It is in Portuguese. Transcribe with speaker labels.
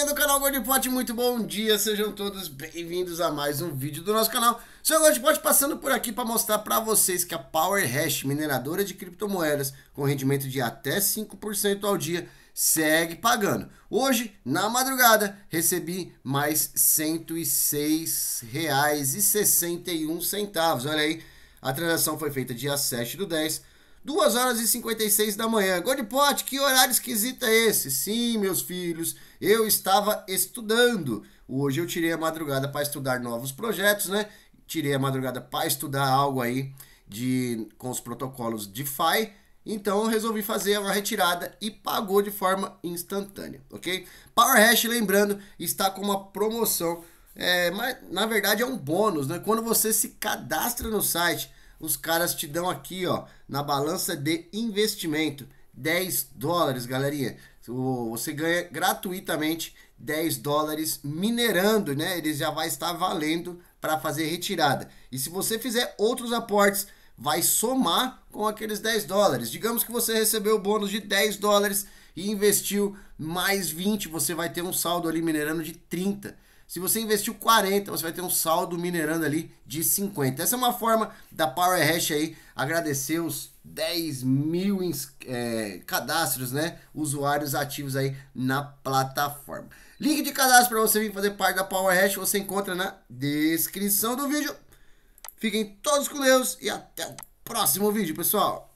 Speaker 1: galerinha do canal Gordipote, muito bom dia, sejam todos bem-vindos a mais um vídeo do nosso canal. Sou o passando por aqui para mostrar para vocês que a Power Hash, mineradora de criptomoedas com rendimento de até 5% ao dia, segue pagando. Hoje, na madrugada, recebi mais R$ 106,61. Olha aí, a transação foi feita dia 7 do 10 2 horas e 56 da manhã. Godipot, que horário esquisito é esse? Sim, meus filhos, eu estava estudando. Hoje eu tirei a madrugada para estudar novos projetos, né? Tirei a madrugada para estudar algo aí de com os protocolos DeFi. Então eu resolvi fazer uma retirada e pagou de forma instantânea, ok? PowerHash, lembrando, está com uma promoção, é, mas na verdade é um bônus, né? Quando você se cadastra no site, os caras te dão aqui, ó, na balança de investimento, 10 dólares, galerinha. Você ganha gratuitamente 10 dólares minerando, né? Ele já vai estar valendo para fazer retirada. E se você fizer outros aportes, vai somar com aqueles 10 dólares. Digamos que você recebeu o bônus de 10 dólares e investiu mais 20, você vai ter um saldo ali minerando de 30. Se você investiu 40, você vai ter um saldo minerando ali de 50. Essa é uma forma da Power Hash aí agradecer os 10 mil é, cadastros, né? Usuários ativos aí na plataforma. Link de cadastro para você vir fazer parte da Power Hash você encontra na descrição do vídeo. Fiquem todos com Deus e até o próximo vídeo, pessoal.